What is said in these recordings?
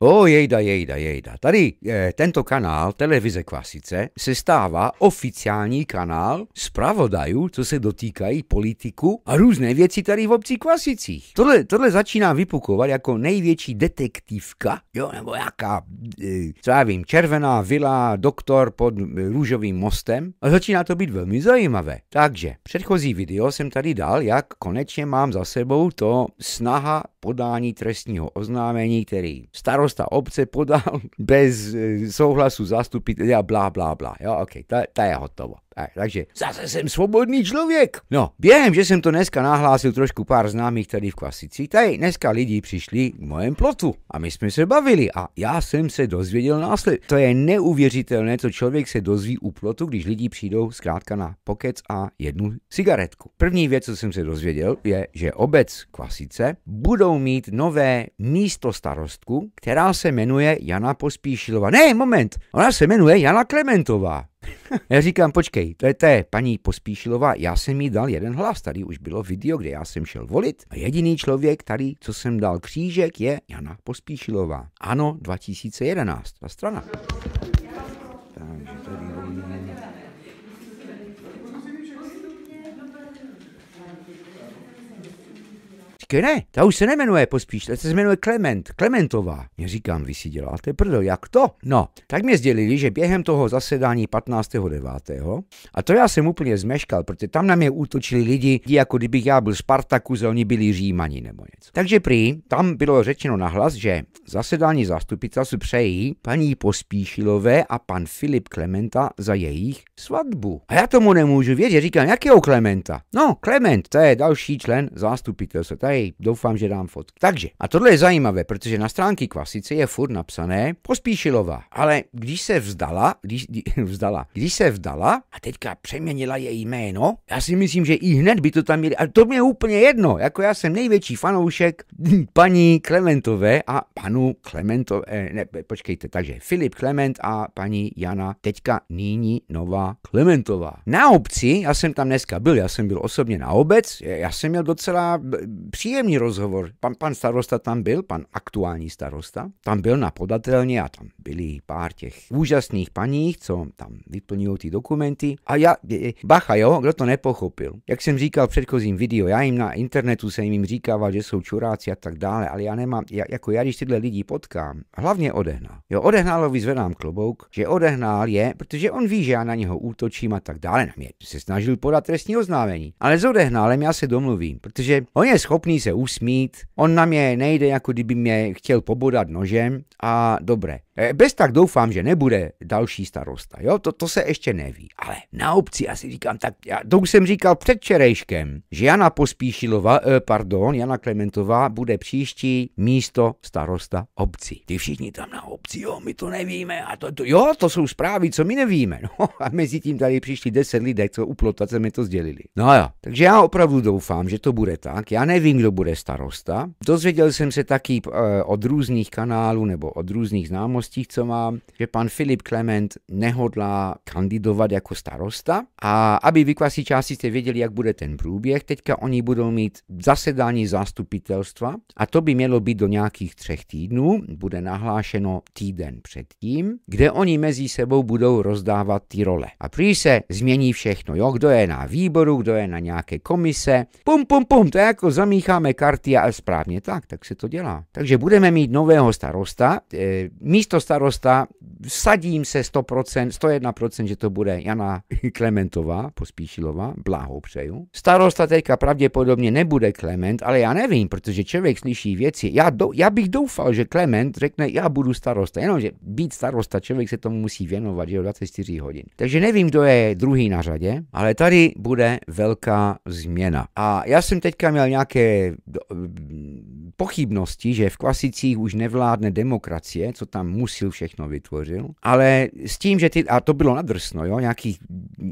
O jejda, jejda, jejda. Tady eh, tento kanál Televize Kvasice se stává oficiální kanál zpravodajů, co se dotýkají politiku a různé věci tady v obci Kvasicích. Tohle, tohle začíná vypukovat jako největší detektivka, jo, nebo jaká, eh, co já vím, červená vila, doktor pod eh, růžovým mostem. A začíná to být velmi zajímavé. Takže, předchozí video jsem tady dal, jak konečně mám za sebou to snaha podání trestního oznámení, který starost starosta obce podal bez eh, souhlasu zastupitelja, blá, blá, blá. Jo, OK, to, to je hotovo. Tak, takže zase jsem svobodný člověk. No, během, že jsem to dneska nahlásil trošku pár známých tady v klasici, tady dneska lidi přišli k mojem plotu a my jsme se bavili a já jsem se dozvěděl násled. To je neuvěřitelné, co člověk se dozví u plotu, když lidi přijdou zkrátka na pokec a jednu cigaretku. První věc, co jsem se dozvěděl, je, že obec klasice budou mít nové místo starostku, která se jmenuje Jana Pospíšilová. Ne, moment, ona se jmenuje Jana Klementová. Já říkám, počkej, to je té paní Pospíšilová, já jsem jí dal jeden hlas, tady už bylo video, kde já jsem šel volit a jediný člověk tady, co jsem dal křížek, je Jana Pospíšilová. Ano, 2011, ta strana. Takže tady... Říká, ne, ta už se nemenuje Pospíš, ta se jmenuje Klement, Klementová. Já říkám, vy si děláte prdo, jak to? No, tak mě sdělili, že během toho zasedání 15.9. A to já jsem úplně zmeškal, protože tam na mě útočili lidi, jako kdybych já byl Spartakus a oni byli Římani nebo něco. Takže prý, tam bylo řečeno nahlas, že zasedání zastupitelstvu přejí paní Pospíšilové a pan Filip Klementa za jejich svatbu. A já tomu nemůžu vědět, říkám, jakého Klementa? No, Klement, to je další člen zastupitelstva, to jej, doufám, že dám fotky. Takže, a tohle je zajímavé, protože na stránky kvasice je furt napsané Pospíšilová, ale když se vzdala, když, vzdala, když se vzdala, a teďka přeměnila její jméno, já si myslím, že i hned by to tam měli, A to mě je úplně jedno, jako já jsem největší fanoušek paní Klementové a panu Klementové, eh, ne, počkejte, takže Filip Klement a paní Jana, teďka nyní nová Klementová. Na obci, já jsem tam dneska byl, já jsem byl osobně na obec, já jsem měl docela příjemný příjemný rozhovor. Pan, pan starosta tam byl, pan aktuální starosta, tam byl na podatelně a tam byli pár těch úžasných paní, co tam vyplňují ty dokumenty. A já, bacha jo, kdo to nepochopil. Jak jsem říkal v předchozím videu, já jim na internetu jsem jim říkával, že jsou čuráci a tak dále, ale já nemám, já, jako já když tyhle lidi potkám, hlavně odehnal. Jo, ho zvedám klobouk, že odehnal je, protože on ví, že já na něho útočím a tak dále. Na mě se snažil podat trestní oznámení. Ale s odehnálem já se domluvím, protože on je schopný umí se usmít, on na mě nejde, jako kdyby mě chtěl pobodat nožem a dobré. E, bez tak doufám, že nebude další starosta, jo, to, to se ještě neví. Ale na obci asi říkám, tak já, to už jsem říkal před čerejškem, že Jana Pospíšilová, eh, pardon, Jana Klementová bude příští místo starosta obci. Ty všichni tam na obci, jo, my to nevíme a to, to jo, to jsou zprávy, co my nevíme. No a mezi tím tady přišli deset lidí, co uplotat se mi to sdělili. No jo, takže já opravdu doufám, že to bude tak. Já nevím, kdo kdo bude starosta. Dozvěděl jsem se taky eh, od různých kanálů nebo od různých známostí, co mám, že pan Filip Klement nehodlá kandidovat jako starosta. A aby vy části jste věděli, jak bude ten průběh, teďka oni budou mít zasedání zastupitelstva a to by mělo být do nějakých třech týdnů, bude nahlášeno týden předtím, kde oni mezi sebou budou rozdávat ty role. A prý se změní všechno, jo, kdo je na výboru, kdo je na nějaké komise, pum, pum, pum, to je jako zamíchá mícháme karty a správně tak, tak se to dělá. Takže budeme mít nového starosta. Eh, místo starosta sadím se 100%, 101%, že to bude Jana Klementová, pospíšilová, bláho přeju. Starosta teďka pravděpodobně nebude Klement, ale já nevím, protože člověk slyší věci. Já, do, já bych doufal, že Klement řekne, já budu starosta, jenomže být starosta, člověk se tomu musí věnovat, že jo, 24 hodin. Takže nevím, kdo je druhý na řadě, ale tady bude velká změna. A já jsem teďka měl nějaké pochybnosti, že v klasicích už nevládne demokracie, co tam musil všechno vytvořil, ale s tím, že ty, a to bylo nadrsno, jo, nějakých,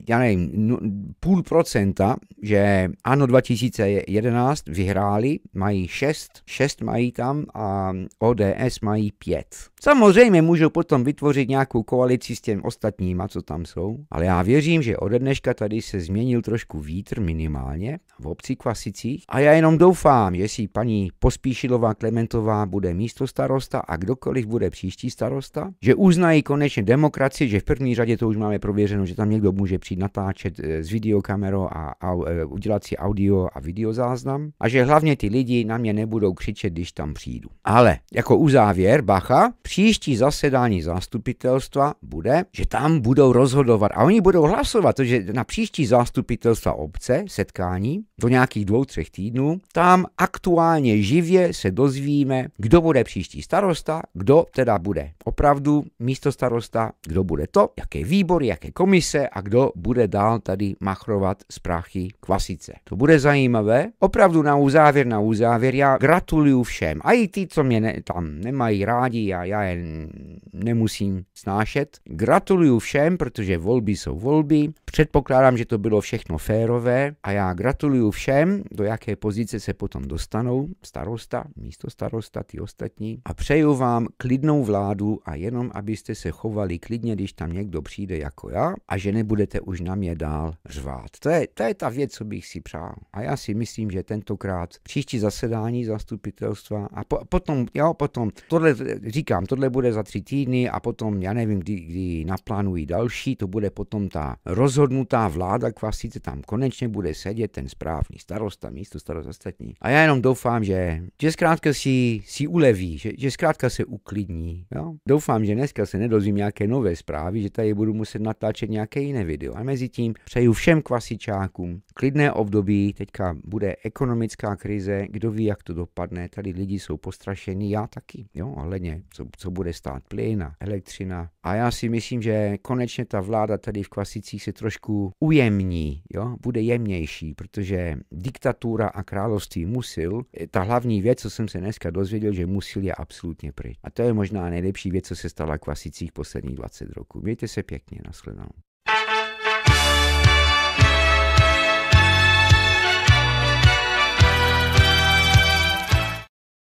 já nevím, no, půl procenta, že ano 2011 vyhráli, mají šest, šest mají tam a ODS mají pět. Samozřejmě můžu potom vytvořit nějakou koalici s těm ostatníma, co tam jsou, ale já věřím, že ode dneška tady se změnil trošku vítr minimálně v obci Kvasicích a já jenom doufám, že si paní Pospíšilová Klementová bude místo starosta a kdokoliv bude příští starosta, že uznají konečně demokracii, že v první řadě to už máme prověřeno, že tam někdo může přijít natáčet eh, s videokamerou a, a eh, udělat si audio a videozáznam a že hlavně ty lidi na mě nebudou křičet, když tam přijdu. Ale jako uzávěr, bacha, příští zasedání zastupitelstva bude, že tam budou rozhodovat a oni budou hlasovat, že na příští zastupitelstva obce, setkání, do nějakých dvou, třech týdnů, tam aktuálně živě se dozvíme, kdo bude příští starosta, kdo teda bude opravdu místo starosta, kdo bude to, jaké výbory, jaké komise a kdo bude dál tady machrovat z práchy kvasice. To bude zajímavé. Opravdu na uzávěr, na uzávěr, já gratuluju všem. A i ty, co mě ne, tam nemají rádi a já je nemusím snášet. Gratuluju všem, protože volby jsou volby Předpokládám, že to bylo všechno férové a já gratuluju všem, do jaké pozice se potom dostanou starosta, místo starosta, ty ostatní a přeju vám klidnou vládu a jenom, abyste se chovali klidně, když tam někdo přijde jako já a že nebudete už na mě dál řvát. To je, to je ta věc, co bych si přál. A já si myslím, že tentokrát příští zasedání zastupitelstva a po, potom, jo, potom, tohle říkám, tohle bude za tři týdny a potom, já nevím, kdy, kdy naplánují další, to bude potom ta rozhodnutí rozhodnutá vláda kvasíce tam konečně bude sedět ten správný starosta, místo starost ostatní. A já jenom doufám, že, že zkrátka si, si uleví, že, že zkrátka se uklidní. Jo? Doufám, že dneska se nedozvím nějaké nové zprávy, že tady budu muset natáčet nějaké jiné video. A mezi tím přeju všem kvasičákům klidné období, teďka bude ekonomická krize, kdo ví, jak to dopadne, tady lidi jsou postrašení, já taky, jo, ohledně, co, co bude stát plyn a elektřina. A já si myslím, že konečně ta vláda tady v Kvasicích se trošku trošku ujemní, jo? bude jemnější, protože diktatura a království musil, ta hlavní věc, co jsem se dneska dozvěděl, že musil je absolutně pryč. A to je možná nejlepší věc, co se stala klasicích posledních 20 roků. Mějte se pěkně, nashledanou.